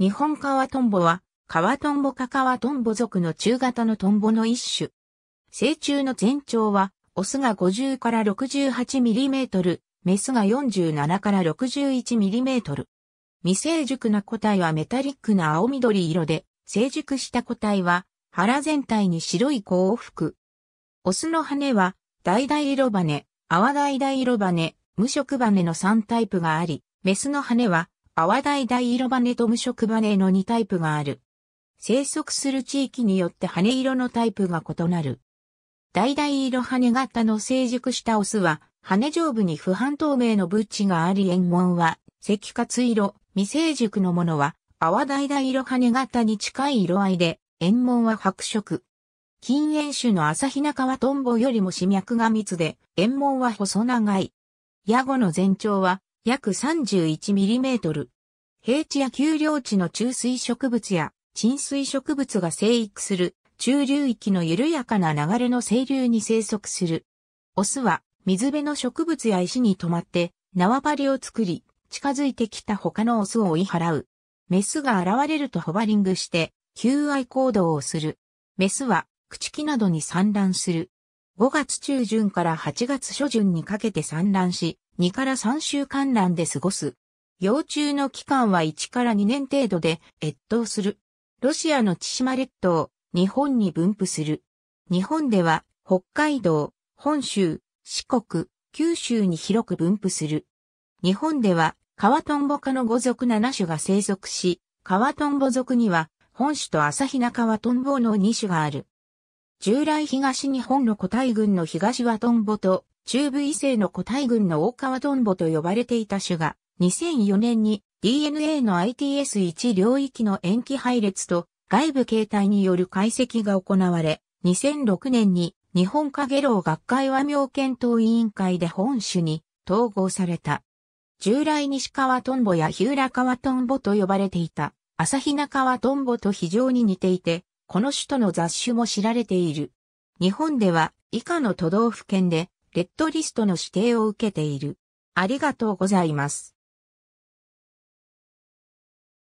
日本川トンボは、川トンボか川トンボ属の中型のトンボの一種。成虫の全長は、オスが50から6 8ミリメートル、メスが47から6 1トル。未成熟な個体はメタリックな青緑色で、成熟した個体は腹全体に白い子を吹く。オスの羽は、大々色羽、泡大々色羽、無色羽の3タイプがあり、メスの羽は泡大大色羽と無色羽の2タイプがある。生息する地域によって羽色のタイプが異なる。大々色羽型の成熟したオスは、羽上部に不半透明のブッチがあり縁紋は、赤活色、未成熟のものは、泡大々色羽型に近い色合いで、縁紋は白色。近縁種の朝日中はトンボよりも死脈が密で、縁紋は細長い。ヤ後の全長は約 31mm。平地や丘陵地の中水植物や浸水植物が生育する中流域の緩やかな流れの清流に生息する。オスは水辺の植物や石に止まって縄張りを作り、近づいてきた他のオスを追い払う。メスが現れるとホバリングして、求愛行動をする。メスは、朽木などに産卵する。5月中旬から8月初旬にかけて産卵し、2から3週間覧で過ごす。幼虫の期間は1から2年程度で越冬する。ロシアの千島列島、日本に分布する。日本では北海道、本州、四国、九州に広く分布する。日本ではカワトンボ科の5族7種が生息し、カワトンボ族には本種と朝日中川トンボの2種がある。従来東日本の個体群の東はトンボと中部異性の個体群の大川トンボと呼ばれていた種が、2004年に DNA の ITS1 領域の延期配列と外部形態による解析が行われ、2006年に日本カゲロウ学会和名検討委員会で本種に統合された。従来西川トンボや日浦川トンボと呼ばれていた、朝比奈川トンボと非常に似ていて、この種との雑種も知られている。日本では以下の都道府県でレッドリストの指定を受けている。ありがとうございます。